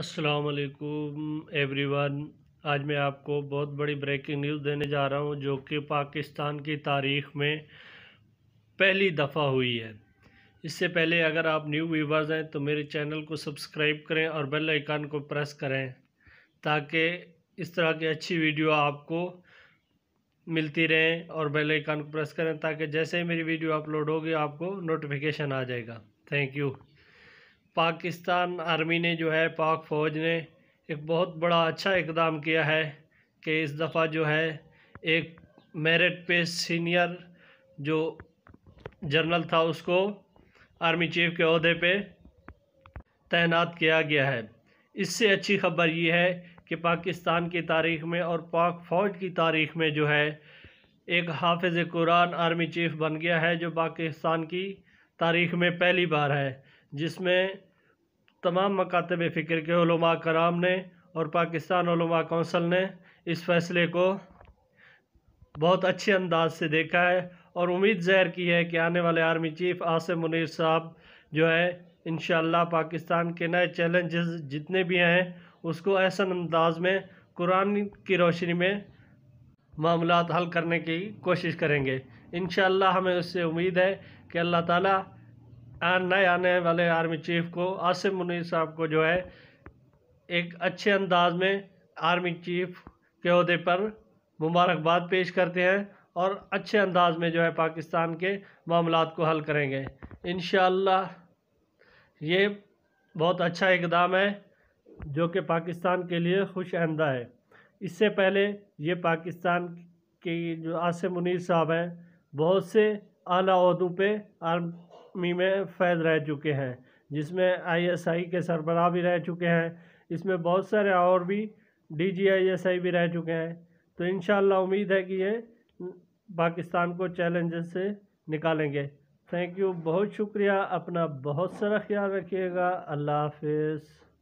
असलकुम वन आज मैं आपको बहुत बड़ी ब्रेकिंग न्यूज़ देने जा रहा हूँ जो कि पाकिस्तान की तारीख में पहली दफ़ा हुई है इससे पहले अगर आप न्यू व्यूवर्स हैं तो मेरे चैनल को सब्सक्राइब करें और बेल आइकन को प्रेस करें ताकि इस तरह की अच्छी वीडियो आपको मिलती रहें और बेल आइकन को प्रेस करें ताकि जैसे ही मेरी वीडियो अपलोड होगी आपको नोटिफिकेशन आ जाएगा थैंक यू पाकिस्तान आर्मी ने जो है पाक फ़ौज ने एक बहुत बड़ा अच्छा इकदाम किया है कि इस दफ़ा जो है एक मेरिट पे सीनियर जो जनरल था उसको आर्मी चीफ के अहदे पे तैनात किया गया है इससे अच्छी खबर ये है कि पाकिस्तान की तारीख में और पाक फ़ौज की तारीख में जो है एक हाफिज़ कुरान आर्मी चीफ़ बन गया है जो पाकिस्तान की तारीख में पहली बार है जिसमें तमाम मकातब फ़िक्र के कराम ने और पाकिस्तान कौंसल ने इस फैसले को बहुत अच्छे अंदाज से देखा है और उम्मीद ज़ाहिर की है कि आने वाले आर्मी चीफ आसिम मुनीर साहब जो है इन पाकिस्तान के नए चैलेंजेस जितने भी हैं उसको ऐसा अंदाज में कुरान की रोशनी में मामला हल करने की कोशिश करेंगे इन हमें उससे उम्मीद है कि अल्लाह ताला नए आने वाले आर्मी चीफ को आसिम मुनीर साहब को जो है एक अच्छे अंदाज में आर्मी चीफ के अहदे पर मुबारकबाद पेश करते हैं और अच्छे अंदाज में जो है पाकिस्तान के मामला को हल करेंगे इन ये बहुत अच्छा इकदाम है जो कि पाकिस्तान के लिए खुश आंदा है इससे पहले ये पाकिस्तान की जो आसिम मुनीर साहब हैं बहुत से अला अहदों पर आर्म मी में फैज़ रह चुके हैं जिसमें आईएसआई के सरबराह भी रह चुके हैं इसमें बहुत सारे और भी डीजीआईएसआई भी रह चुके हैं तो इन उम्मीद है कि ये पाकिस्तान को चैलेंजेस से निकालेंगे थैंक यू बहुत शुक्रिया अपना बहुत सारा ख्याल रखिएगा अल्लाह हाफ